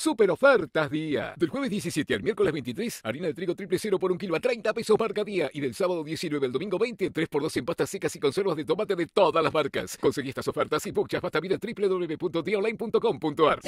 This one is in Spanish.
Super ofertas día. Del jueves 17 al miércoles 23, harina de trigo triple cero por un kilo a 30 pesos marca día. Y del sábado 19 al domingo 20, 3x2 en pastas secas y conservas de tomate de todas las marcas. Conseguí estas ofertas y muchas más también en www.dialine.com.ar